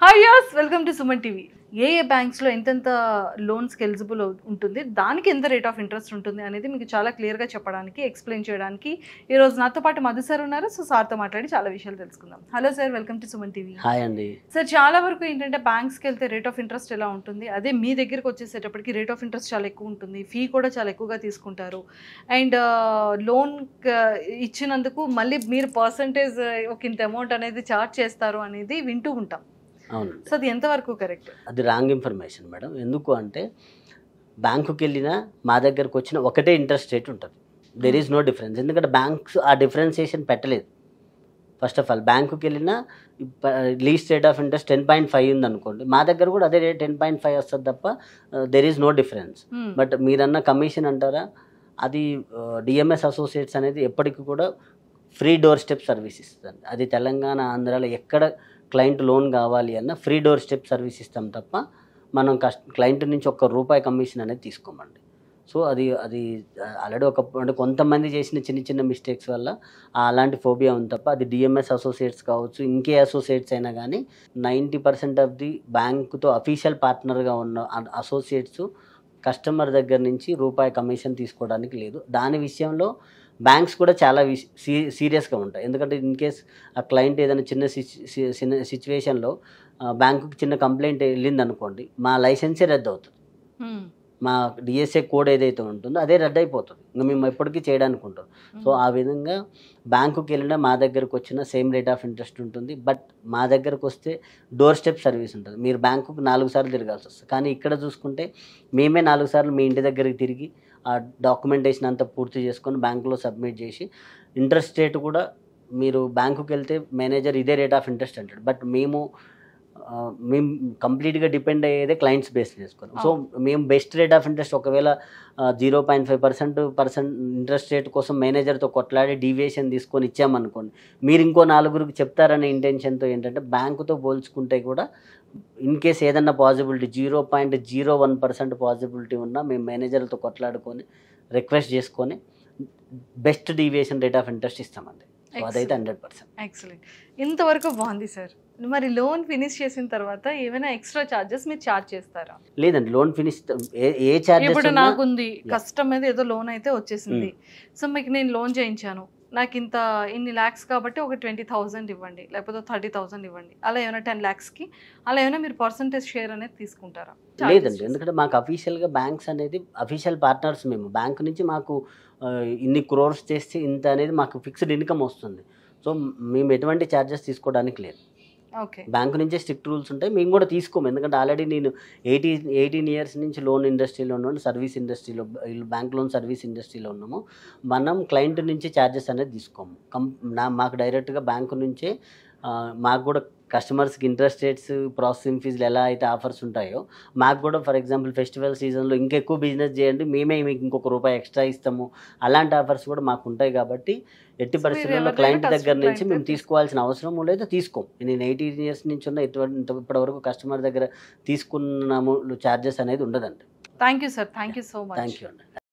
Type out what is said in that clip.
Hi యాస్ welcome to Suman TV ఏ ఏ బ్యాంక్స్లో ఎంతెంత లోన్స్కి ఎలిజిబుల్ ఉంటుంది దానికి ఎంత రేట్ ఆఫ్ ఇంట్రెస్ట్ ఉంటుంది అనేది మీకు చాలా క్లియర్గా చెప్పడానికి ఎక్స్ప్లెయిన్ చేయడానికి ఈరోజు నాతో పాటు మధు సార్ ఉన్నారు సో సార్తో మాట్లాడి చాలా విషయాలు తెలుసుకుందాం hello sir welcome to Suman TV hi అండి సార్ చాలా వరకు ఏంటంటే బ్యాంక్స్కి వెళ్తే రేట్ ఆఫ్ ఇంట్రెస్ట్ ఎలా ఉంటుంది అదే మీ దగ్గరికి వచ్చేసేటప్పటికి రేట్ ఆఫ్ ఇంట్రెస్ట్ చాలా ఎక్కువ ఉంటుంది ఫీ కూడా చాలా ఎక్కువగా తీసుకుంటారు అండ్ లోన్ uh, uh, ఇచ్చినందుకు మళ్ళీ మీరు పర్సంటేజ్ uh, ఒక ఇంత అమౌంట్ అనేది చార్జ్ చేస్తారు అనేది వింటూ ఉంటాం అవును సో అది ఎంతవరకు కరెక్ట్ అది రాంగ్ ఇన్ఫర్మేషన్ మేడం ఎందుకు అంటే బ్యాంకుకి వెళ్ళినా మా దగ్గరకు వచ్చిన ఒకటే ఇంట్రెస్ట్ రేట్ ఉంటుంది దెర్ ఈజ్ నో డిఫరెన్స్ ఎందుకంటే బ్యాంక్స్ ఆ డిఫరెన్సియేషన్ పెట్టలేదు ఫస్ట్ ఆఫ్ ఆల్ బ్యాంకుకి వెళ్ళినా least rate of interest ten point five ఉంది అనుకోండి మా దగ్గర కూడా అదే రేట్ టెన్ పాయింట్ ఫైవ్ వస్తుంది తప్ప there is no difference but మీరన్న కమిషన్ అంటారా అది డిఎంఎస్ అసోసియేట్స్ అనేది ఎప్పటికీ కూడా ఫ్రీ డోర్ స్టెప్ సర్వీస్ ఇస్తుంది అది తెలంగాణ ఆంధ్రాలో ఎక్కడ క్లయింట్ లోన్ కావాలి అన్న ఫ్రీ డోర్ స్టెప్ సర్వీస్ ఇస్తాం తప్ప మనం కష్ట క్లయింట్ నుంచి ఒక్క రూపాయి కమిషన్ అనేది తీసుకోమండి సో అది అది ఆల్రెడీ ఒక అంటే కొంతమంది చేసిన చిన్న చిన్న మిస్టేక్స్ వల్ల అలాంటి ఫోబియా ఉంది తప్ప అది డిఎంఎస్ అసోసియేట్స్ కావచ్చు ఇంకే అసోసియేట్స్ అయినా కానీ నైంటీ పర్సెంట్ ఆఫ్ ది బ్యాంకుతో అఫీషియల్ పార్ట్నర్గా ఉన్న అసోసియేట్స్ కస్టమర్ దగ్గర నుంచి రూపాయి కమిషన్ తీసుకోవడానికి లేదు దాని విషయంలో బ్యాంక్స్ కూడా చాలా సీరియస్గా ఉంటాయి ఎందుకంటే ఇన్ కేస్ ఆ క్లయింట్ ఏదైనా చిన్న చిన్న సిచ్యువేషన్లో బ్యాంకుకి చిన్న కంప్లైంట్ వెళ్ళింది అనుకోండి మా లైసెన్సే రద్దు అవుతుంది మా డిఎస్ఏ కోడ్ ఏదైతే ఉంటుందో అదే రద్దు అయిపోతుంది ఇంకా మేము ఎప్పటికీ చేయడానికి సో ఆ విధంగా బ్యాంకుకి వెళ్ళినా మా దగ్గరకు వచ్చిన సేమ్ రేట్ ఆఫ్ ఇంట్రెస్ట్ ఉంటుంది బట్ మా దగ్గరకు వస్తే డోర్ స్టెప్ సర్వీస్ ఉంటుంది మీరు బ్యాంకుకి నాలుగు సార్లు తిరగాల్సి వస్తుంది కానీ ఇక్కడ చూసుకుంటే మేమే నాలుగు సార్లు మీ ఇంటి దగ్గరికి తిరిగి ఆ డాక్యుమెంటేషన్ అంతా పూర్తి చేసుకొని బ్యాంకులో సబ్మిట్ చేసి ఇంట్రెస్ట్ రేట్ కూడా మీరు బ్యాంకుకి వెళ్తే మేనేజర్ ఇదే రేట్ ఆఫ్ ఇంట్రెస్ట్ అంటాడు బట్ మేము మేము కంప్లీట్గా డిపెండ్ అయ్యేదే క్లయింట్స్ బేస్ చేసుకున్నాం సో మేము బెస్ట్ రేట్ ఆఫ్ ఇంట్రెస్ట్ ఒకవేళ zero point five percent percent interest rate కోసం మేనేజర్తో కొట్లాడి డీవియేషన్ తీసుకొని ఇచ్చామనుకోండి మీరు ఇంకో నాలుగురికి చెప్తారనే ఇంటెన్షన్తో ఏంటంటే బ్యాంకుతో పోల్చుకుంటే కూడా ఇన్ కేస్ ఏదన్నా possibility zero point zero one percent possibility ఉన్నా మేము మేనేజర్లతో కొట్లాడుకొని రిక్వెస్ట్ చేసుకొని best deviation rate of interest ఇస్తామండి అదైతే హండ్రెడ్ పర్సెంట్ ఎక్సలెంట్ ఇంతవరకు బాగుంది సార్ మరి లోన్ ఫినిష్ చేసిన తర్వాత ఏమైనా ఎక్స్ట్రా చార్జెస్ మీరు చార్జ్ చేస్తారా లేదండి లోన్ ఫినిష్ ఏ చార్జెస్ ఇప్పుడు ఉంది కష్టం మీద ఏదో లోన్ అయితే వచ్చేసింది hmm. సో మీకు నేను లోన్ చేయించాను నాకు ఇంత ఇన్ని ల్యాక్స్ కాబట్టి ఒక ట్వంటీ థౌజండ్ ఇవ్వండి లేకపోతే థర్టీ థౌజండ్ ఇవ్వండి అలా ఏమైనా టెన్ ల్యాక్స్కి అలా ఏమైనా మీరు పర్సంటేజ్ షేర్ అనేది తీసుకుంటారా లేదండి ఎందుకంటే మాకు అఫీషియల్గా బ్యాంక్స్ అనేది అఫీషియల్ పార్ట్నర్స్ మేము బ్యాంక్ నుంచి మాకు ఇన్ని క్రోర్స్ చేస్తే ఇంత అనేది మాకు ఫిక్స్డ్ ఇన్కమ్ వస్తుంది సో మేము ఎటువంటి ఛార్జెస్ తీసుకోవడానికి లేదు బ్యాంకు నుంచే స్ట్రిక్ట్ రూల్స్ ఉంటాయి మేము కూడా తీసుకోము ఎందుకంటే ఆల్రెడీ నేను ఎయిటీన్ ఎయిటీన్ ఇయర్స్ నుంచి లోన్ ఇండస్ట్రీలో ఉన్నాను సర్వీస్ ఇండస్ట్రీలో బ్యాంక్ లోన్ సర్వీస్ ఇండస్ట్రీలో ఉన్నాము మనం క్లయింట్ నుంచి ఛార్జెస్ అనేది తీసుకోము కం నా మాకు డైరెక్ట్గా బ్యాంకు నుంచే మాకు కూడా కస్టమర్స్కి ఇంట్రెస్ట్ రేట్స్ ప్రాసెసింగ్ ఫీజులు ఎలా అయితే ఆఫర్స్ ఉంటాయో మాకు కూడా ఫర్ ఎగ్జాంపుల్ ఫెస్టివల్ సీజన్లో ఇంకెక్కువ బిజినెస్ చేయండి మేమే మీకు ఇంకొక రూపాయి ఎక్స్ట్రా ఇస్తాము అలాంటి ఆఫర్స్ కూడా మాకు ఉంటాయి కాబట్టి ఎట్టి పరిస్థితుల్లో క్లయింట్ దగ్గర నుంచి మేము తీసుకోవాల్సిన అవసరం లేదు తీసుకోం నేను ఎయిటీన్ ఇయర్స్ నుంచి ఉన్న ఎటువంటి ఇప్పటివరకు కస్టమర్ దగ్గర తీసుకున్నాము ఛార్జెస్ అనేది ఉండదండి thank you sir thank you so much thank you అండి